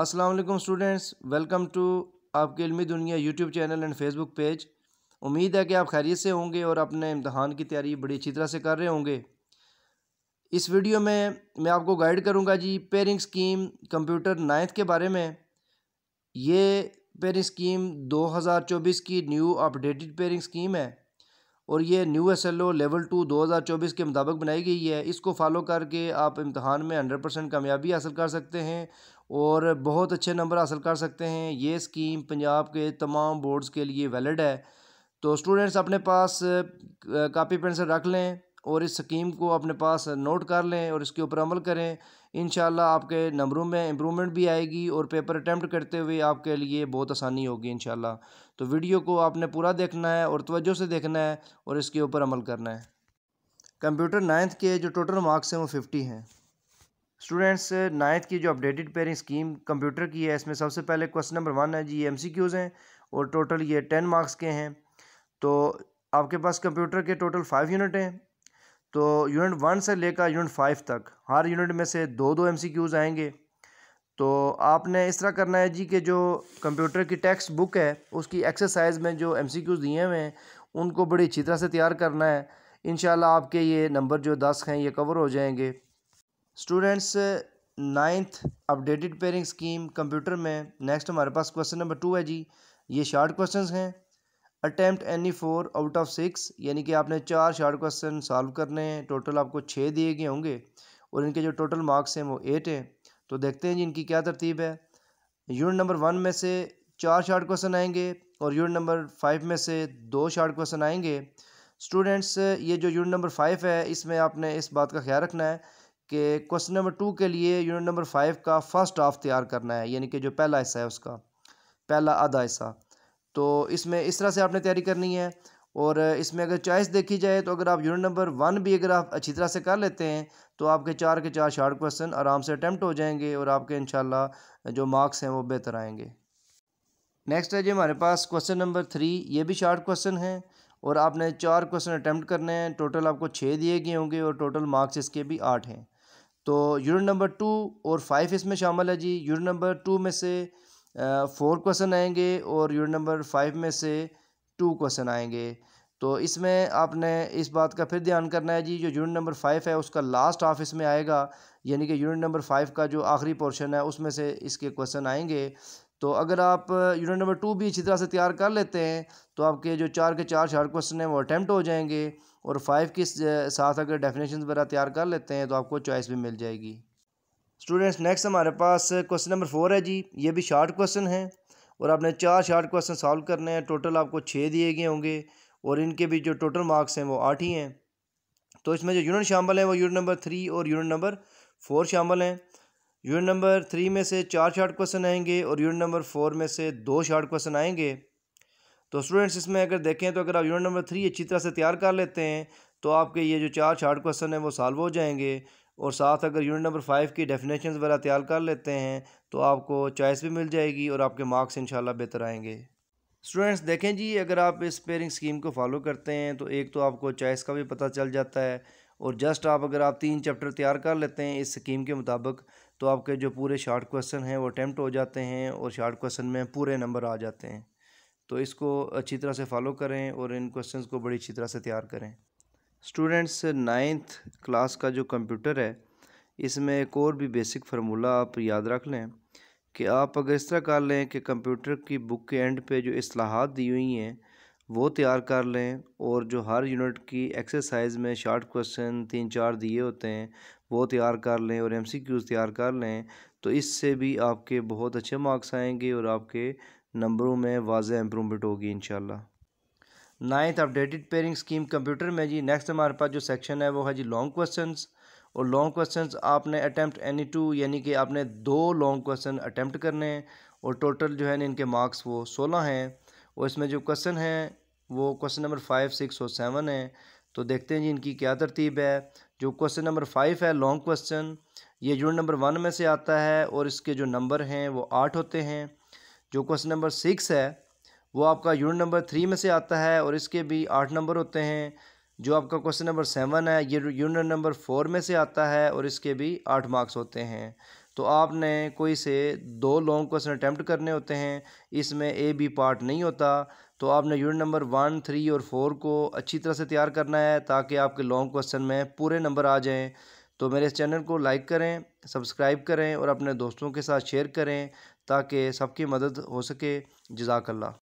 अस्सलाम वालेकुम students welcome to आपके Ilmi Duniya YouTube channel and Facebook page उम्मीद है कि आप खैरियत से होंगे और अपने इम्तहान की तैयारी बड़ी अच्छी तरह से कर रहे होंगे इस वीडियो में मैं आपको गाइड करूंगा जी पेयरिंग स्कीम कंप्यूटर नाइन्थ के बारे में ये पेयरिंग स्कीम 2024 की न्यू अपडेटेड पेयरिंग स्कीम है और ये new S L O level two दो हज़ार चौबीस के मुताबिक बनाई गई है इसको फॉलो करके आप इम्तहान में हंड्रेड परसेंट कामयाबी हासिल कर सकते हैं और बहुत अच्छे नंबर हासिल कर सकते हैं ये स्कीम पंजाब के तमाम बोर्ड्स के लिए वैलिड है तो स्टूडेंट्स अपने पास कापी पेंसिल रख लें और इस स्कीम को अपने पास नोट कर लें और इसके ऊपर अमल करें इन आपके नंबरों में इम्प्रूवमेंट भी आएगी और पेपर अटैम्प्ट करते हुए आपके लिए बहुत आसानी होगी इन तो वीडियो को आपने पूरा देखना है और तवज्जो से देखना है और इसके ऊपर अमल करना है कंप्यूटर नाइन्थ के जो टोटल मार्क्स हैं वो फिफ्टी हैं स्टूडेंट्स नाइन्थ की जो अपडेटेड पेयरिंग स्कीम कंप्यूटर की है इसमें सबसे पहले क्वेश्चन नंबर वन है जी एम सी क्यूज़ हैं और टोटल ये टेन मार्क्स के हैं तो आपके पास कंप्यूटर के टोटल फाइव यूनिट हैं तो यूनिट वन से लेकर यूनिट फाइव तक हर यूनिट में से दो दो एम सी क्यूज़ आएंगे तो आपने इस तरह करना है जी कि जो कंप्यूटर की टेक्स्ट बुक है उसकी एक्सरसाइज में जो एम सी क्यूज़ दिए हुए हैं उनको बड़ी अच्छी तरह से तैयार करना है इन आपके ये नंबर जो दस हैं ये कवर हो जाएंगे students ninth updated pairing scheme computer में नेक्स्ट हमारे पास क्वेश्चन नंबर टू है जी ये शार्ट क्वेश्चंस हैं attempt any four out of six यानी कि आपने चार शार्ट क्वेश्चन सॉल्व करने हैं टोटल आपको छः दिए गए होंगे और इनके जो टोटल मार्क्स हैं वो एट हैं तो देखते हैं जी इनकी क्या तरतीब है यूनिट नंबर वन में से चार शार्ट क्वेश्चन आएंगे और यूनिट नंबर फाइव में से दो शार्ट क्वेश्चन आएंगे स्टूडेंट्स ये जो यूनिट नंबर फाइव है इसमें आपने इस बात का ख्याल रखना है कि क्वेश्चन नंबर टू के लिए यूनिट नंबर फाइव का फर्स्ट हाफ तैयार करना है यानी कि जो पहला हिस्सा है उसका पहला आधा हिस्सा तो इसमें इस तरह से आपने तैयारी करनी है और इसमें अगर चॉइस देखी जाए तो अगर आप यूनिट नंबर वन भी अगर आप अच्छी तरह से कर लेते हैं तो आपके चार के चार शार्ट क्वेश्चन आराम से अटैम्प्ट हो जाएंगे और आपके इन जो मार्क्स हैं वो बेहतर आएंगे नेक्स्ट है जी हमारे पास क्वेश्चन नंबर थ्री ये भी शार्ट क्वेश्चन है और आपने चार क्वेश्चन अटैम्प्ट करने हैं टोटल आपको छः दिए गए होंगे और टोटल मार्क्स इसके भी आठ हैं तो यूनिट नंबर टू और फाइव इसमें शामिल है जी यूनिट नंबर टू में से फोर क्वेश्चन आएंगे और यूनिट नंबर फाइव में से टू क्वेश्चन आएंगे तो इसमें आपने इस बात का फिर ध्यान करना है जी जो यूनिट नंबर फाइव है उसका लास्ट हाफ इसमें आएगा यानी कि यूनिट नंबर फाइव का जो आखिरी पोर्शन है उसमें से इसके क्वेश्चन आएंगे तो अगर आप यूनिट नंबर टू भी अच्छी तरह से तैयार कर लेते हैं तो आपके जो चार के चार चार क्वेश्चन हैं वो अटैम्प्ट हो जाएंगे और फाइव के साथ अगर डेफिनेशन वगैरह तैयार कर लेते हैं तो आपको चॉइस भी मिल जाएगी स्टूडेंट्स नेक्स्ट हमारे पास क्वेश्चन नंबर फोर है जी ये भी शार्ट क्वेश्चन है और आपने चार शार्ट क्वेश्चन सॉल्व करने हैं टोटल आपको छः दिए गए होंगे और इनके भी जो टोटल मार्क्स हैं वो आठ ही हैं तो इसमें जो यूनिट शामिल हैं वो यूनिट नंबर थ्री और यूनिट नंबर फोर शामिल हैं यूनिट नंबर थ्री में से चार शार्ट क्वेश्चन आएंगे और यूनिट नंबर फोर में से दो शार्ट क्वेश्चन आएंगे तो स्टूडेंट्स इसमें अगर देखें तो अगर आप यूनिट नंबर थ्री अच्छी तरह से तैयार कर लेते हैं तो आपके ये जो चार शार्ट क्वेश्चन हैं वो सॉल्व हो जाएंगे और साथ अगर यूनिट नंबर फाइव की डेफिनेशन वगैरह तैयार कर लेते हैं तो आपको चॉइस भी मिल जाएगी और आपके मार्क्स इन बेहतर आएंगे स्टूडेंट्स देखें जी अगर आप इस पेयरिंग स्कीम को फॉलो करते हैं तो एक तो आपको चॉइस का भी पता चल जाता है और जस्ट आप अगर आप तीन चैप्टर तैयार कर लेते हैं इस स्कीम के मुताबिक तो आपके जो पूरे शार्ट क्वेश्चन हैं वो अटैम्प्ट हो जाते हैं और शार्ट क्वेश्चन में पूरे नंबर आ जाते हैं तो इसको अच्छी तरह से फॉलो करें और इन क्वेश्चन को बड़ी अच्छी तरह से तैयार करें स्टूडेंट्स नाइन्थ क्लास का जो कंप्यूटर है इसमें एक और भी बेसिक फार्मूला आप याद रख लें कि आप अगर इस तरह कर लें कि कंप्यूटर की बुक के एंड पे जो असलाहत दी हुई हैं वो तैयार कर लें और जो हर यूनिट की एक्सरसाइज में शार्ट क्वेश्चन तीन चार दिए होते हैं वो तैयार कर लें और एमसीक्यूज़ तैयार कर लें तो इससे भी आपके बहुत अच्छे मार्क्स आएंगे और आपके नंबरों में वाज इम्प्रूवमेंट होगी इन ninth updated pairing scheme computer में जी नेक्स्ट हमारे पास जो सेक्शन है वो है जी लॉन्ग क्वेश्चन और लॉन्ग क्वेश्चन आपने अटैम्प्ट एनी टू यानी कि आपने दो लॉन्ग क्वेश्चन अटैम्प्ट करने हैं और टोटल जो है ना इनके मार्क्स वो सोलह हैं और इसमें जो क्वेश्चन हैं वो क्वेश्चन नंबर फाइव सिक्स और सेवन है तो देखते हैं जी इनकी क्या तरतीब है जो क्वेश्चन नंबर फाइव है लॉन्ग क्वेश्चन ये यूनिट नंबर वन में से आता है और इसके जो नंबर हैं वो आठ होते हैं जो क्वेश्चन नंबर सिक्स है वो आपका यूनिट नंबर थ्री में से आता है और इसके भी आठ नंबर होते हैं जो आपका क्वेश्चन नंबर सेवन है ये यूनिट नंबर फोर में से आता है और इसके भी आठ मार्क्स होते हैं तो आपने कोई से दो लॉन्ग क्वेश्चन अटैम्प्ट करने होते हैं इसमें ए बी पार्ट नहीं होता तो आपने यूनिट नंबर वन थ्री और फोर को अच्छी तरह से तैयार करना है ताकि आपके लॉन्ग क्वेश्चन में पूरे नंबर आ जाएँ तो मेरे इस चैनल को लाइक करें सब्सक्राइब करें और अपने दोस्तों के साथ शेयर करें ताकि सबकी मदद हो सके जज़ाकल्ला